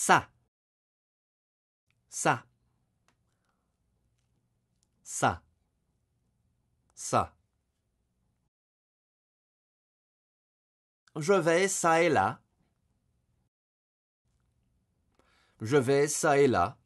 ça, ça, ça, ça. Je vais ça et là. Je vais ça et là.